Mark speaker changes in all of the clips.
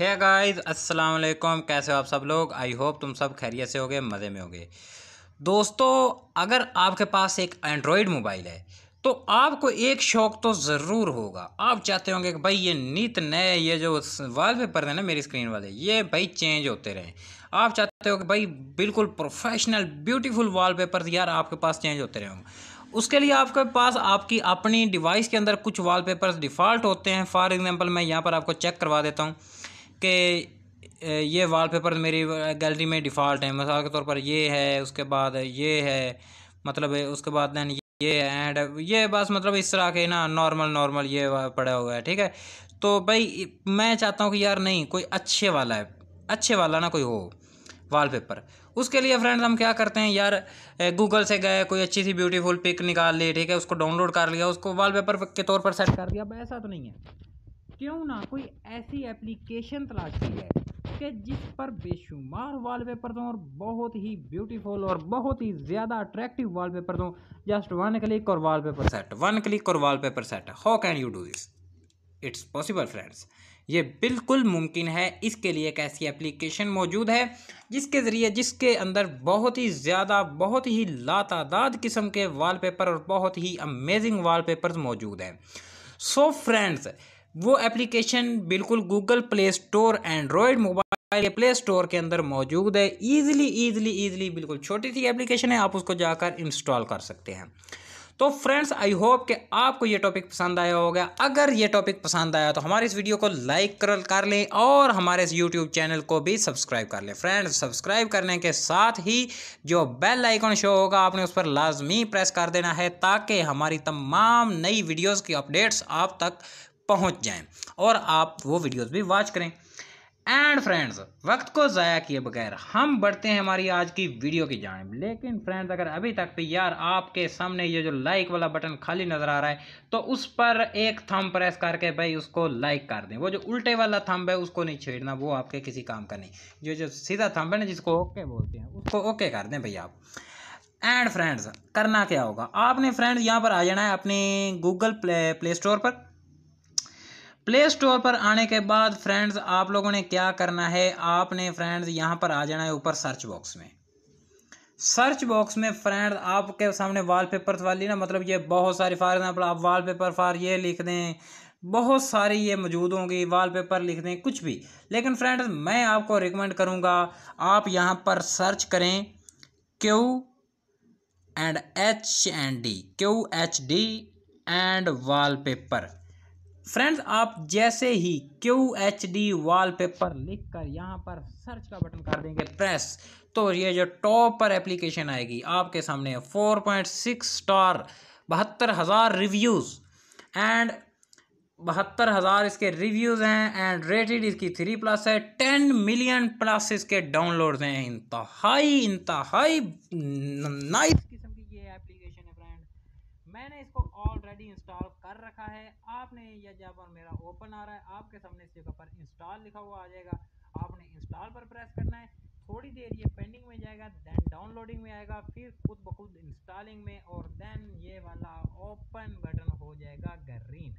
Speaker 1: है गाइस अस्सलाम वालेकुम कैसे हो आप सब लोग आई होप तुम सब खैरियत से होगे मज़े में होगे दोस्तों अगर आपके पास एक एंड्रॉयड मोबाइल है तो आपको एक शौक़ तो ज़रूर होगा आप चाहते होंगे कि भाई ये नित नए ये जो वॉलपेपर है ना मेरी स्क्रीन वाले ये भाई चेंज होते रहें आप चाहते हो कि भाई बिल्कुल प्रोफेशनल ब्यूटीफुल पेपर यार आपके पास चेंज होते रहेंगे उसके लिए आपके पास आपकी अपनी डिवाइस के अंदर कुछ वाल डिफ़ॉल्ट होते हैं फॉर एग्ज़ाम्पल मैं यहाँ पर आपको चेक करवा देता हूँ के ये वॉलपेपर मेरी गैलरी में डिफ़ॉल्ट है मिसाल के तौर पर ये है उसके बाद ये है मतलब उसके बाद दैन ये है एंड ये बस मतलब इस तरह के ना नॉर्मल नॉर्मल ये पड़ा हुआ है ठीक है तो भाई मैं चाहता हूँ कि यार नहीं कोई अच्छे वाला है अच्छे वाला ना कोई हो वॉलपेपर उसके लिए फ्रेंड्स हम क्या करते हैं यार गूगल से गए कोई अच्छी सी ब्यूटीफुल पिक निकाल ली ठीक है उसको डाउनलोड कर लिया उसको वॉलपेपर के तौर पर सेट कर दिया अब ऐसा तो नहीं है क्यों ना कोई ऐसी एप्लीकेशन तलाश की जाए कि जिस पर बेशुमार वॉलपेपर दो और बहुत ही ब्यूटीफुल और बहुत ही ज़्यादा अट्रैक्टिव वॉलपेपर दो जस्ट वन क्लिक और वॉलपेपर सेट वन क्लिक और wallpaper set how can you do this it's possible friends ये बिल्कुल मुमकिन है इसके लिए एक ऐसी एप्लीकेशन मौजूद है जिसके ज़रिए जिसके अंदर बहुत ही ज़्यादा बहुत ही लातादाद किस्म के वॉलपेपर और बहुत ही अमेजिंग वॉलपेपर्स मौजूद हैं सो फ्रेंड्स वो एप्लीकेशन बिल्कुल Google Play Store Android mobile Play Store के अंदर मौजूद है ईजिली ईजिली ईजिली बिल्कुल छोटी सी एप्लीकेशन है आप उसको जाकर इंस्टॉल कर सकते हैं तो फ्रेंड्स आई होप कि आपको ये टॉपिक पसंद आया होगा अगर ये टॉपिक पसंद आया तो हमारे इस वीडियो को लाइक कर कर लें और हमारे इस यूट्यूब चैनल को भी सब्सक्राइब कर लें फ्रेंड्स सब्सक्राइब करने के साथ ही जो बेल आइकॉन शो होगा आपने उस पर लाजमी प्रेस कर देना है ताकि हमारी तमाम नई वीडियोज़ की अपडेट्स आप तक पहुंच जाएं और आप वो वीडियोस भी वॉच करें एंड फ्रेंड्स वक्त को ज़ाया किए बगैर हम बढ़ते हैं हमारी आज की वीडियो की जानब लेकिन फ्रेंड्स अगर अभी तक भी तो यार आपके सामने ये जो लाइक वाला बटन खाली नज़र आ रहा है तो उस पर एक थम प्रेस करके भाई उसको लाइक कर दें वो जो उल्टे वाला थम है उसको नहीं छेड़ना वो आपके किसी काम का नहीं जो जो सीधा थम है ना जिसको ओके बोलते हैं उसको ओके कर दें भाई आप एंड फ्रेंड्स करना क्या होगा आपने फ्रेंड्स यहाँ पर आ जाना है अपने गूगल प्ले प्ले स्टोर पर प्ले स्टोर पर आने के बाद फ्रेंड्स आप लोगों ने क्या करना है आपने फ्रेंड्स यहाँ पर आ जाना है ऊपर सर्च बॉक्स में सर्च बॉक्स में फ्रेंड आपके सामने वॉलपेपर वाली ना मतलब ये बहुत सारी फॉर एग्जाम्पल आप वॉलपेपर फॉर ये लिख दें बहुत सारी ये मौजूद होंगी वॉलपेपर लिख दें कुछ भी लेकिन फ्रेंड्स मैं आपको रिकमेंड करूँगा आप यहाँ पर सर्च करें Q and H and D Q H D and paper friends आप जैसे ही Q H D wallpaper लिख कर यहाँ पर सर्च का बटन कर देंगे प्रेस तो ये जो टॉप पर एप्लीकेशन आएगी आपके सामने 4.6 स्टार बहत्तर हज़ार रिव्यूज़ एंड बहत्तर हज़ार इसके रिव्यूज़ हैं एंड रेटेड इसकी थ्री प्लस है टेन मिलियन प्लस इसके डाउनलोड्स हैं इंतहाई इंतहाई नाइस किस्म की ये एप्लीकेशन मैंने इसको ऑलरेडी इंस्टॉल कर रखा है आपने यह जहाँ पर मेरा ओपन आ रहा है आपके सामने इस जगह पर इंस्टॉल लिखा हुआ आ जाएगा आपने इंस्टॉल पर प्रेस करना है थोड़ी देर ये पेंडिंग में जाएगा देन डाउनलोडिंग में आएगा फिर खुद ब खुद इंस्टॉलिंग में और देन ये वाला ओपन बटन हो जाएगा ग्रीन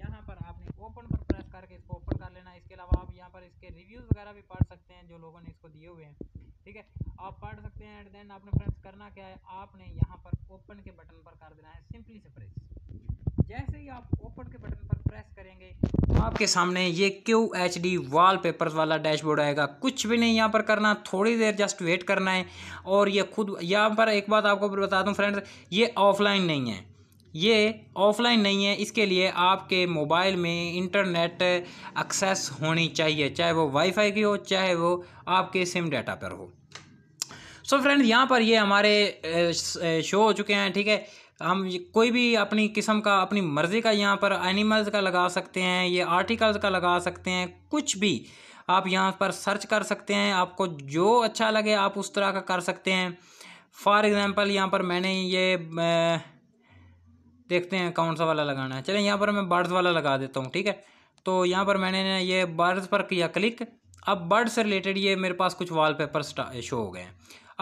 Speaker 1: यहाँ पर आपने ओपन पर प्रेस करके इसको ओपन कर लेना इसके अलावा आप यहाँ पर इसके रिव्यूज़ वगैरह भी पढ़ सकते हैं जो लोगों ने इसको दिए हुए हैं ठीक है आप पढ़ सकते हैं एंड देन आपने फ्रेंड्स करना क्या है आपने यहाँ पर ओपन के बटन पर कर देना है सिंपली से प्रेस जैसे ही आप ओपन के बटन पर प्रेस करेंगे आपके सामने ये Q H D wallpaper वाला डैशबोर्ड आएगा कुछ भी नहीं यहाँ पर करना थोड़ी देर जस्ट वेट करना है और ये खुद यहाँ पर एक बात आपको बता दूँ फ्रेंड्स ये ऑफलाइन नहीं है ये ऑफलाइन नहीं है इसके लिए आपके मोबाइल में इंटरनेट एक्सेस होनी चाहिए चाहे वो वाईफाई की हो चाहे वो आपके सिम डाटा पर हो सो फ्रेंड यहाँ पर ये हमारे शो हो चुके हैं ठीक है हम कोई भी अपनी किस्म का अपनी मर्ज़ी का यहाँ पर एनिमल्स का लगा सकते हैं ये आर्टिकल्स का लगा सकते हैं कुछ भी आप यहाँ पर सर्च कर सकते हैं आपको जो अच्छा लगे आप उस तरह का कर सकते हैं फॉर एग्ज़ाम्पल यहाँ पर मैंने ये देखते हैं कौन सा वाला लगाना है चलें यहाँ पर मैं बर्ड्स वाला लगा देता हूँ ठीक है तो यहाँ पर मैंने ये बर्ड्स पर किया क्लिक अब बर्ड से रिलेटेड ये मेरे पास कुछ वाल पेपर शो हो गए हैं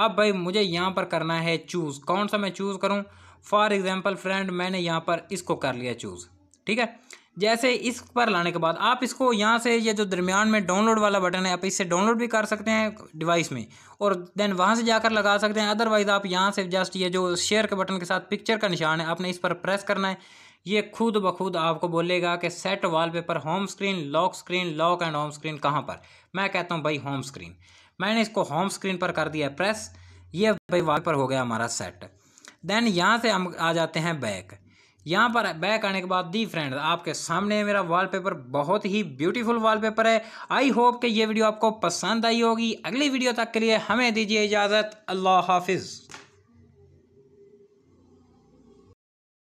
Speaker 1: अब भाई मुझे यहाँ पर करना है चूज़ कौन सा मैं चूज़ करूँ फॉर एग्ज़ाम्पल फ्रेंड मैंने यहाँ पर इसको कर लिया चूज़ ठीक है जैसे इस पर लाने के बाद आप इसको यहाँ से ये जो दरमियान में डाउनलोड वाला बटन है आप इससे डाउनलोड भी कर सकते हैं डिवाइस में और देन वहाँ से जाकर लगा सकते हैं अदरवाइज़ आप यहाँ से जस्ट ये जो शेयर के बटन के साथ पिक्चर का निशान है आपने इस पर प्रेस करना है ये खुद ब खुद आपको बोलेगा कि set wallpaper home screen lock screen lock and home screen कहाँ पर मैं कहता हूँ भाई होम स्क्रीन मैंने इसको होम स्क्रीन पर कर दिया प्रेस ये भाई वाल पर हो गया हमारा सेट देन यहाँ से हम आ जाते हैं बैक यहाँ पर बैक आने के बाद दी फ्रेंड आपके सामने मेरा वॉलपेपर बहुत ही ब्यूटीफुल वॉलपेपर है आई होप कि ये वीडियो आपको पसंद आई होगी अगली वीडियो तक के लिए हमें दीजिए इजाज़त अल्लाह हाफिज़